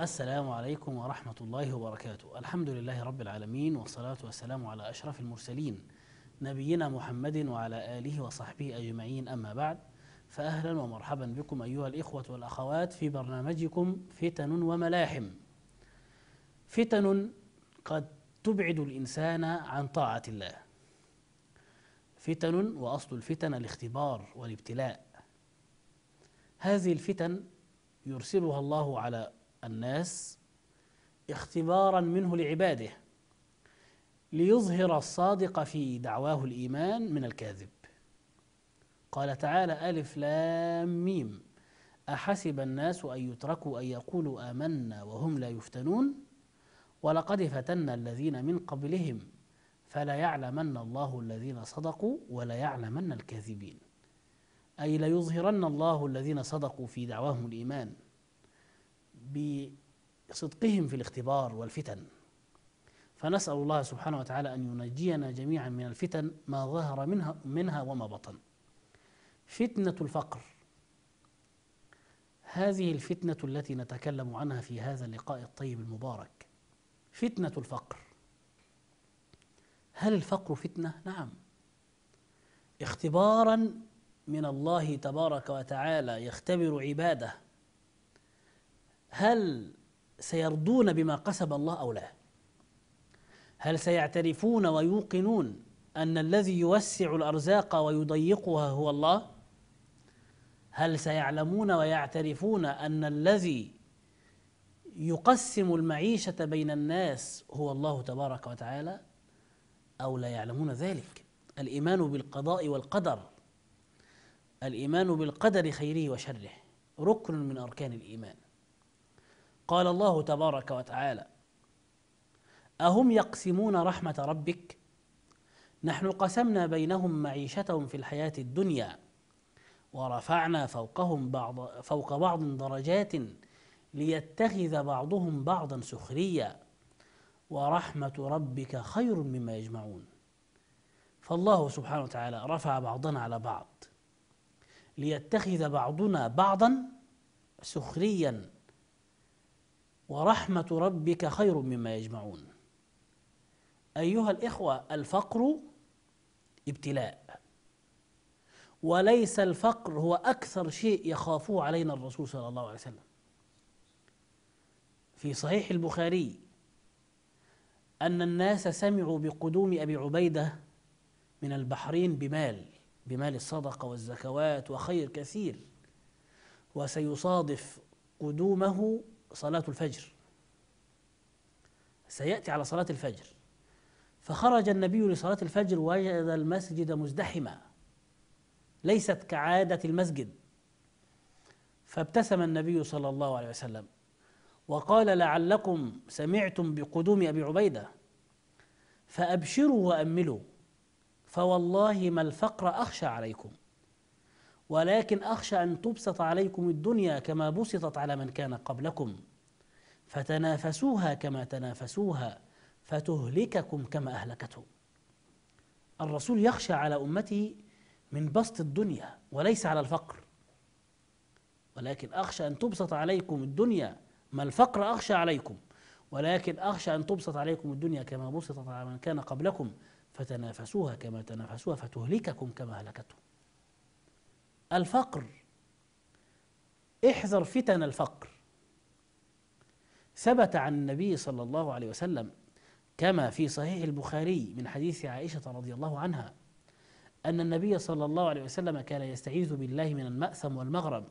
السلام عليكم ورحمة الله وبركاته الحمد لله رب العالمين والصلاة والسلام على أشرف المرسلين نبينا محمد وعلى آله وصحبه أجمعين أما بعد فأهلا ومرحبا بكم أيها الإخوة والأخوات في برنامجكم فتن وملاحم فتن قد تبعد الإنسان عن طاعة الله فتن وأصل الفتن الاختبار والابتلاء هذه الفتن يرسلها الله على الناس اختبارا منه لعباده ليظهر الصادق في دعواه الإيمان من الكاذب قال تعالى ألف لام ميم أحسب الناس أن يتركوا أن يقولوا آمنا وهم لا يفتنون ولقد فتنا الذين من قبلهم فلا يعلمن الله الذين صدقوا ولا يعلمن الكاذبين أي ليظهرن الله الذين صدقوا في دعواهم الإيمان بصدقهم في الاختبار والفتن فنسأل الله سبحانه وتعالى أن ينجينا جميعا من الفتن ما ظهر منها, منها وما بطن فتنة الفقر هذه الفتنة التي نتكلم عنها في هذا اللقاء الطيب المبارك فتنة الفقر هل الفقر فتنة؟ نعم اختبارا من الله تبارك وتعالى يختبر عباده هل سيرضون بما قسم الله او لا؟ هل سيعترفون ويوقنون ان الذي يوسع الارزاق ويضيقها هو الله؟ هل سيعلمون ويعترفون ان الذي يقسم المعيشه بين الناس هو الله تبارك وتعالى؟ او لا يعلمون ذلك الايمان بالقضاء والقدر الايمان بالقدر خيره وشره ركن من اركان الايمان قال الله تبارك وتعالى أهم يقسمون رحمة ربك نحن قسمنا بينهم معيشتهم في الحياة الدنيا ورفعنا فوقهم بعض فوق بعض درجات ليتخذ بعضهم بعضا سخريا ورحمة ربك خير مما يجمعون فالله سبحانه وتعالى رفع بعضنا على بعض ليتخذ بعضنا بعضا سخريا ورحمة ربك خير مما يجمعون أيها الإخوة الفقر ابتلاء وليس الفقر هو أكثر شيء يخافه علينا الرسول صلى الله عليه وسلم في صحيح البخاري أن الناس سمعوا بقدوم أبي عبيدة من البحرين بمال بمال الصدقة والزكوات وخير كثير وسيصادف قدومه صلاة الفجر سيأتي على صلاة الفجر فخرج النبي لصلاة الفجر وجد المسجد مزدحما ليست كعادة المسجد فابتسم النبي صلى الله عليه وسلم وقال لعلكم سمعتم بقدوم أبي عبيدة فأبشروا وأملوا فوالله ما الفقر أخشى عليكم ولكن أخشى أن تبسط عليكم الدنيا كما بسطت على من كان قبلكم فتنافسوها كما تنافسوها فتهلككم كما أهلكتهم الرسول يخشى على أمته من بسط الدنيا وليس على الفقر ولكن أخشى أن تبسط عليكم الدنيا ما الفقر أخشى عليكم ولكن أخشى أن تبسط عليكم الدنيا كما بسطت على من كان قبلكم فتنافسوها كما تنافسوها فتهلككم كما أهلكتهم الفقر احذر فتن الفقر ثبت عن النبي صلى الله عليه وسلم كما في صحيح البخاري من حديث عائشه رضي الله عنها ان النبي صلى الله عليه وسلم كان يستعيذ بالله من الماثم والمغرب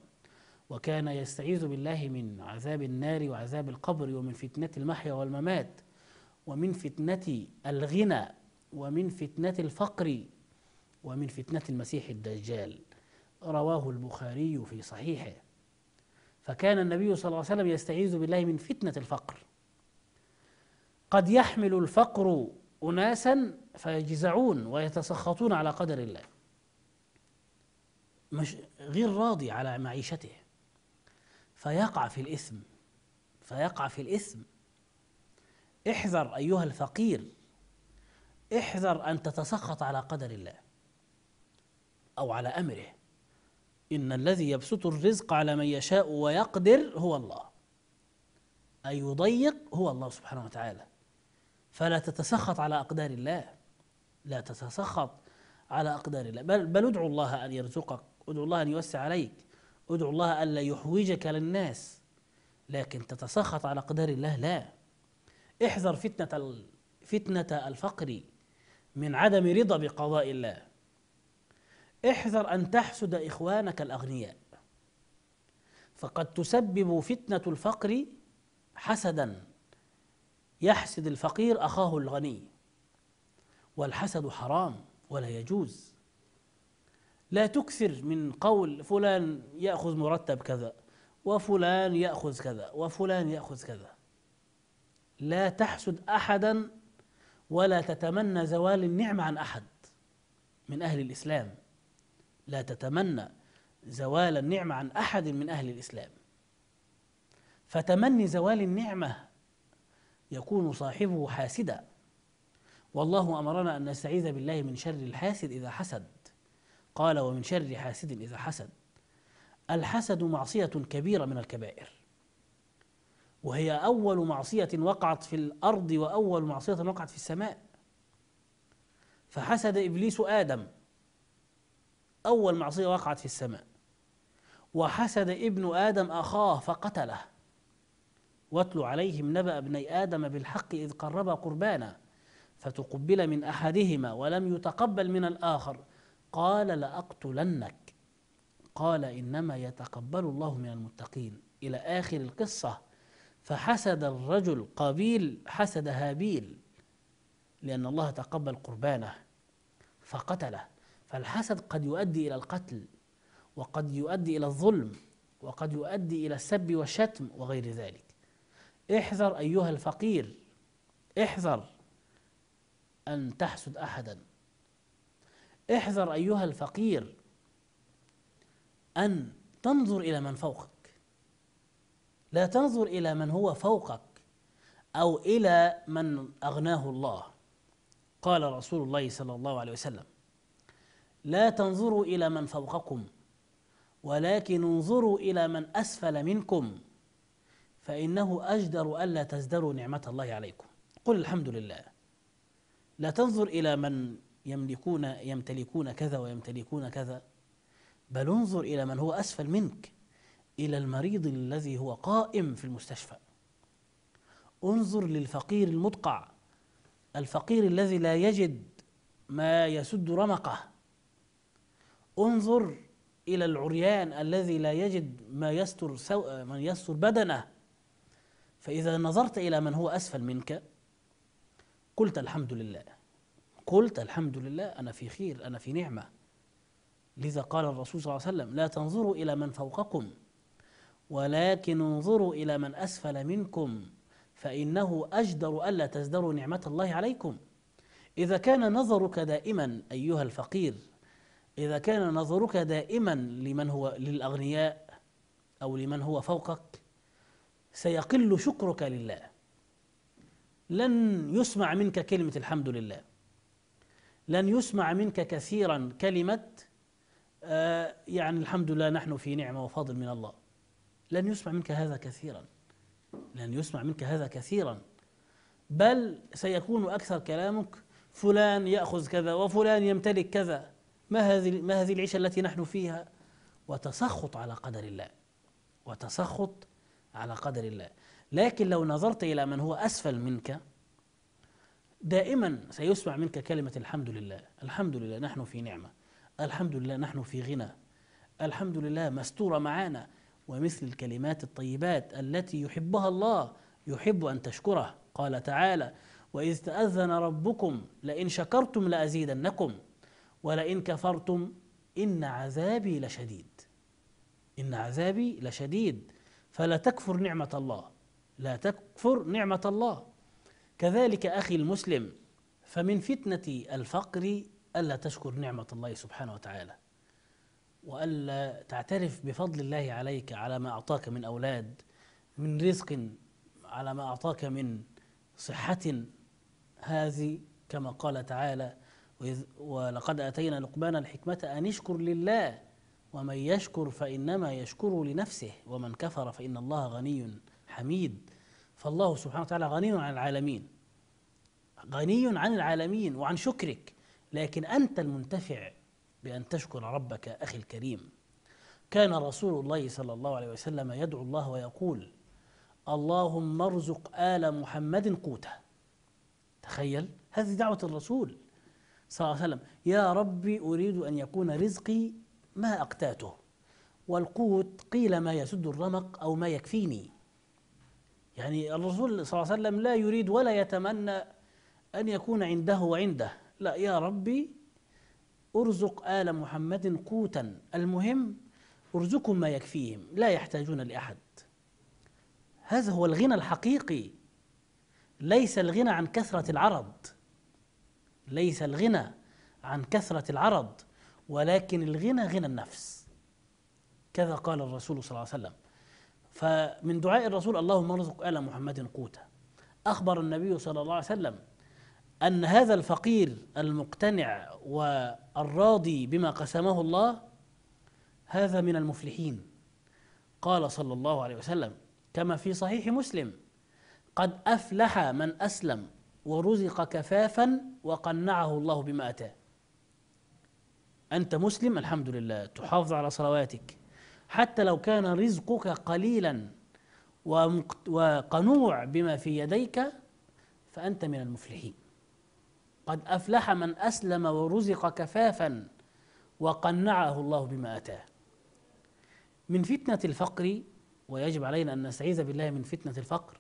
وكان يستعيذ بالله من عذاب النار وعذاب القبر ومن فتنه المحيا والممات ومن فتنه الغنى ومن فتنه الفقر ومن فتنه المسيح الدجال رواه البخاري في صحيحه فكان النبي صلى الله عليه وسلم يستعيذ بالله من فتنه الفقر قد يحمل الفقر اناسا فيجزعون ويتسخطون على قدر الله مش غير راضي على معيشته فيقع في الاثم فيقع في الاثم احذر ايها الفقير احذر ان تتسخط على قدر الله او على امره إن الذي يبسط الرزق على من يشاء ويقدر هو الله أي يضيق هو الله سبحانه وتعالى فلا تتسخط على أقدار الله لا تتسخط على أقدار الله بل, بل ادعو الله أن يرزقك ادعو الله أن يوسع عليك ادعو الله ألا يحوجك للناس لكن تتسخط على أقدار الله لا احذر فتنة فتنة الفقر من عدم رضا بقضاء الله احذر أن تحسد إخوانك الأغنياء فقد تسبب فتنة الفقر حسدا يحسد الفقير أخاه الغني والحسد حرام ولا يجوز لا تكثر من قول فلان يأخذ مرتب كذا وفلان يأخذ كذا وفلان يأخذ كذا لا تحسد أحدا ولا تتمنى زوال النعمة عن أحد من أهل الإسلام لا تتمنى زوال النعمة عن أحد من أهل الإسلام فتمني زوال النعمة يكون صاحبه حاسدا والله أمرنا أن نستعيذ بالله من شر الحاسد إذا حسد قال ومن شر حاسد إذا حسد الحسد معصية كبيرة من الكبائر وهي أول معصية وقعت في الأرض وأول معصية وقعت في السماء فحسد إبليس آدم أول معصية وقعت في السماء وحسد ابن آدم أخاه فقتله واتل عليهم نبأ ابني آدم بالحق إذ قربا قربانا فتقبل من أحدهما ولم يتقبل من الآخر قال لأقتلنك قال إنما يتقبل الله من المتقين إلى آخر القصة فحسد الرجل قابيل حسد هابيل لأن الله تقبل قربانه فقتله فالحسد قد يؤدي إلى القتل وقد يؤدي إلى الظلم وقد يؤدي إلى السب والشتم وغير ذلك احذر أيها الفقير احذر أن تحسد أحدا احذر أيها الفقير أن تنظر إلى من فوقك لا تنظر إلى من هو فوقك أو إلى من أغناه الله قال رسول الله صلى الله عليه وسلم لا تنظروا إلى من فوقكم ولكن انظروا إلى من أسفل منكم فإنه أجدر ألا تزدروا نعمة الله عليكم قل الحمد لله لا تنظر إلى من يملكون يمتلكون كذا ويمتلكون كذا بل انظر إلى من هو أسفل منك إلى المريض الذي هو قائم في المستشفى انظر للفقير المدقع الفقير الذي لا يجد ما يسد رمقه انظر إلى العريان الذي لا يجد ما يستر سو... من يستر بدنه فإذا نظرت إلى من هو أسفل منك قلت الحمد لله قلت الحمد لله أنا في خير أنا في نعمة لذا قال الرسول صلى الله عليه وسلم لا تنظروا إلى من فوقكم ولكن انظروا إلى من أسفل منكم فإنه أجدر ألا تزدروا نعمة الله عليكم إذا كان نظرك دائما أيها الفقير إذا كان نظرك دائما لمن هو للأغنياء أو لمن هو فوقك سيقل شكرك لله لن يسمع منك كلمة الحمد لله لن يسمع منك كثيرا كلمة آه، يعني الحمد لله نحن في نعمة وفضل من الله لن يسمع منك هذا كثيرا لن يسمع منك هذا كثيرا بل سيكون أكثر كلامك فلان يأخذ كذا وفلان يمتلك كذا ما هذه ما هذه العيشه التي نحن فيها وتسخط على قدر الله وتسخط على قدر الله لكن لو نظرت الى من هو اسفل منك دائما سيسمع منك كلمه الحمد لله الحمد لله نحن في نعمه الحمد لله نحن في غنى الحمد لله مستوره معانا ومثل الكلمات الطيبات التي يحبها الله يحب ان تشكره قال تعالى واذ تاذن ربكم لئن شكرتم لازيدنكم ولئن كفرتم إن عذابي لشديد إن عذابي لشديد فلا تكفر نعمة الله لا تكفر نعمة الله كذلك أخي المسلم فمن فتنة الفقر ألا تشكر نعمة الله سبحانه وتعالى وألا تعترف بفضل الله عليك على ما أعطاك من أولاد من رزق على ما أعطاك من صحة هذه كما قال تعالى ولقد أتينا لقمان الحكمة أن اشكر لله ومن يشكر فإنما يشكر لنفسه ومن كفر فإن الله غني حميد فالله سبحانه وتعالى غني عن العالمين غني عن العالمين وعن شكرك لكن أنت المنتفع بأن تشكر ربك أخي الكريم كان رسول الله صلى الله عليه وسلم يدعو الله ويقول اللهم ارزق آل محمد قوته تخيل هذه دعوة الرسول صلى الله عليه وسلم يا ربي أريد أن يكون رزقي ما أقتاته والقوت قيل ما يسد الرمق أو ما يكفيني يعني الرسول صلى الله عليه وسلم لا يريد ولا يتمنى أن يكون عنده وعنده لا يا ربي ارزق آل محمد قوتا المهم ارزقهم ما يكفيهم لا يحتاجون لأحد هذا هو الغنى الحقيقي ليس الغنى عن كثرة العرض ليس الغنى عن كثرة العرض ولكن الغنى غنى النفس كذا قال الرسول صلى الله عليه وسلم فمن دعاء الرسول اللهم ارزق آل محمد قوتا أخبر النبي صلى الله عليه وسلم أن هذا الفقير المقتنع والراضي بما قسمه الله هذا من المفلحين قال صلى الله عليه وسلم كما في صحيح مسلم قد أفلح من أسلم ورزق كفافا وقنعه الله بما أتاه أنت مسلم الحمد لله تحافظ على صلواتك حتى لو كان رزقك قليلا وقنوع بما في يديك فأنت من المفلحين قد أفلح من أسلم ورزق كفافا وقنعه الله بما أتاه من فتنة الفقر ويجب علينا أن نستعيذ بالله من فتنة الفقر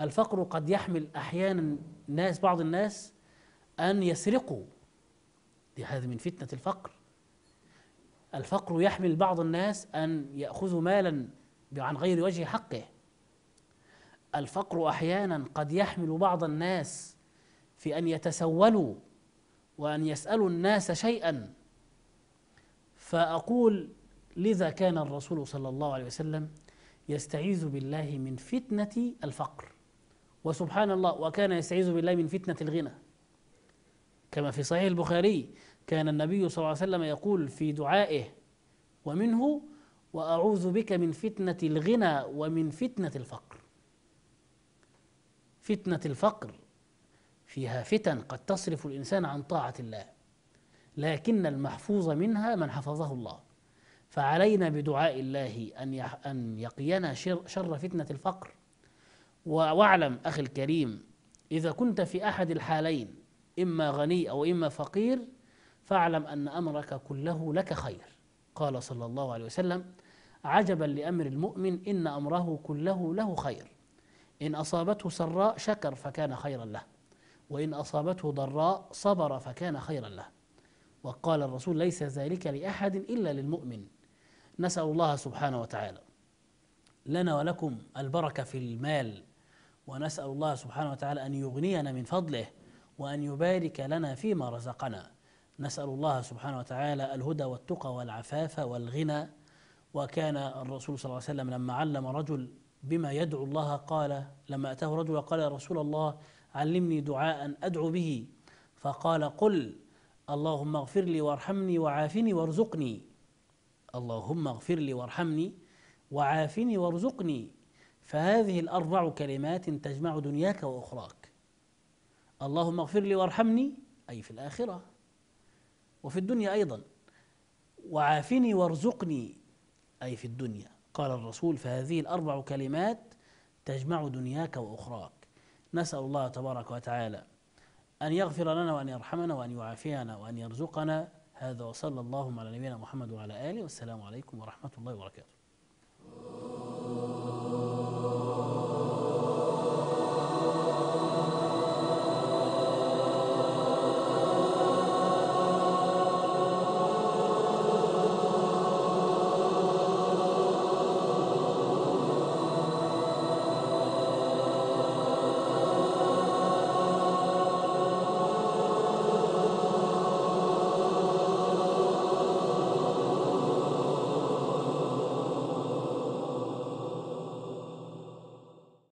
الفقر قد يحمل أحيانا ناس بعض الناس أن يسرقوا دي هذه من فتنة الفقر الفقر يحمل بعض الناس أن يأخذوا مالا عن غير وجه حقه الفقر أحيانا قد يحمل بعض الناس في أن يتسولوا وأن يسألوا الناس شيئا فأقول لذا كان الرسول صلى الله عليه وسلم يستعيذ بالله من فتنة الفقر وسبحان الله وكان يستعيذ بالله من فتنة الغنى كما في صحيح البخاري كان النبي صلى الله عليه وسلم يقول في دعائه ومنه وأعوذ بك من فتنة الغنى ومن فتنة الفقر فتنة الفقر فيها فتن قد تصرف الإنسان عن طاعة الله لكن المحفوظ منها من حفظه الله فعلينا بدعاء الله أن أن يقينا شر, شر فتنة الفقر واعلم أخي الكريم إذا كنت في أحد الحالين إما غني أو إما فقير فاعلم أن أمرك كله لك خير قال صلى الله عليه وسلم عجبا لأمر المؤمن إن أمره كله له خير إن أصابته سراء شكر فكان خيرا له وإن أصابته ضراء صبر فكان خيرا له وقال الرسول ليس ذلك لأحد إلا للمؤمن نسأل الله سبحانه وتعالى لنا ولكم البركة في المال ونسأل الله سبحانه وتعالى أن يغنينا من فضله وأن يبارك لنا فيما رزقنا نسأل الله سبحانه وتعالى الهدى والتقى والعفاف والغنى وكان الرسول صلى الله عليه وسلم لما علم رجل بما يدعو الله قال لما أتاه رجل قال يا رسول الله علمني دعاء أدعو به فقال قل اللهم اغفر لي وارحمني وعافني وارزقني اللهم اغفر لي وارحمني وعافني وارزقني فهذه الأربع كلمات تجمع دنياك وأخراك اللهم اغفر لي وارحمني أي في الآخرة وفي الدنيا أيضا وعافني وارزقني أي في الدنيا قال الرسول فهذه الأربع كلمات تجمع دنياك وأخراك نسأل الله تبارك وتعالى أن يغفر لنا وأن يرحمنا وأن يعافينا وأن يرزقنا هذا وصلى اللهم على نبينا محمد وعلى آله والسلام عليكم ورحمة الله وبركاته